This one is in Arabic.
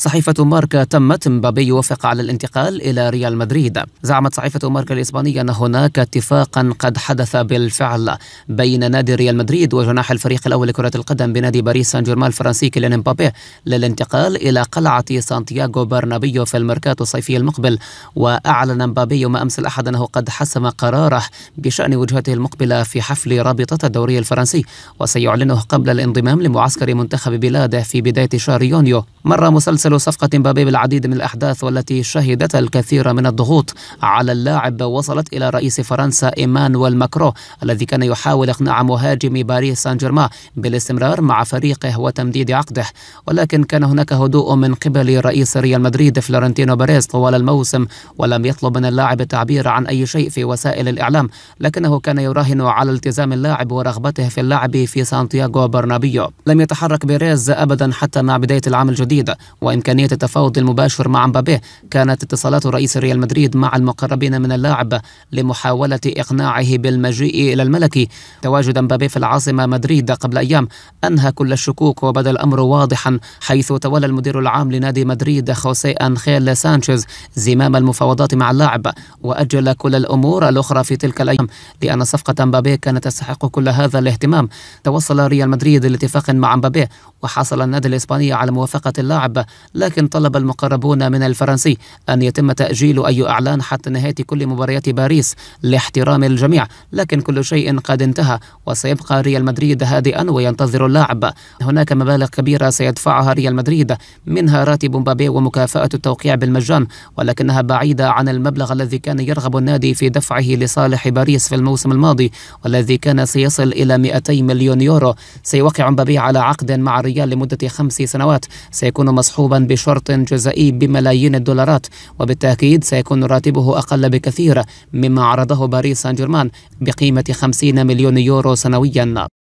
صحيفة ماركا تمت مبابي يوافق على الانتقال إلى ريال مدريد زعمت صحيفة ماركا الإسبانية أن هناك اتفاقا قد حدث بالفعل بين نادي ريال مدريد وجناح الفريق الأول لكرة القدم بنادي باريس سان جيرمان الفرنسي كيليان مبابي للانتقال إلى قلعة سانتياغو برنابيو في الميركاتو الصيفي المقبل وأعلن مبابي يوم أمس الأحد أنه قد حسم قراره بشأن وجهته المقبلة في حفل رابطة الدوري الفرنسي وسيعلنه قبل الانضمام لمعسكر منتخب بلاده في بداية شهر يونيو مرة مسلسل تمثل صفقة مبابي بالعديد من الأحداث والتي شهدت الكثير من الضغوط على اللاعب وصلت إلى رئيس فرنسا إيمانويل ماكرو الذي كان يحاول إقناع مهاجم باريس سان جيرمان بالاستمرار مع فريقه وتمديد عقده ولكن كان هناك هدوء من قبل رئيس ريال مدريد فلورنتينو باريس طوال الموسم ولم يطلب من اللاعب التعبير عن أي شيء في وسائل الإعلام لكنه كان يراهن على التزام اللاعب ورغبته في اللعب في سانتياغو برنابيو لم يتحرك بيريز أبدا حتى مع بداية العام الجديد وإن إمكانية التفاوض المباشر مع مبابي كانت اتصالات رئيس ريال مدريد مع المقربين من اللاعب لمحاولة إقناعه بالمجيء إلى الملكي تواجد مبابي في العاصمة مدريد قبل أيام أنهى كل الشكوك وبدا الأمر واضحا حيث تولى المدير العام لنادي مدريد خوسي أنخيل سانشيز زمام المفاوضات مع اللاعب وأجل كل الأمور الأخرى في تلك الأيام لأن صفقة مبابي كانت تستحق كل هذا الاهتمام توصل ريال مدريد لاتفاق مع مبابي وحصل النادي الإسباني على موافقة اللاعب لكن طلب المقربون من الفرنسي أن يتم تأجيل أي أعلان حتى نهاية كل مباريات باريس لاحترام الجميع لكن كل شيء قد انتهى وسيبقى ريال مدريد هادئا وينتظر اللاعب هناك مبالغ كبيرة سيدفعها ريال مدريد منها راتب مبابي ومكافأة التوقيع بالمجان ولكنها بعيدة عن المبلغ الذي كان يرغب النادي في دفعه لصالح باريس في الموسم الماضي والذي كان سيصل إلى 200 مليون يورو سيوقع مبابي على عقد مع ريال لمدة خمس سنوات سيكون مصحوبا بشرط جزائي بملايين الدولارات وبالتأكيد سيكون راتبه أقل بكثير مما عرضه باريس سان جيرمان بقيمة 50 مليون يورو سنويا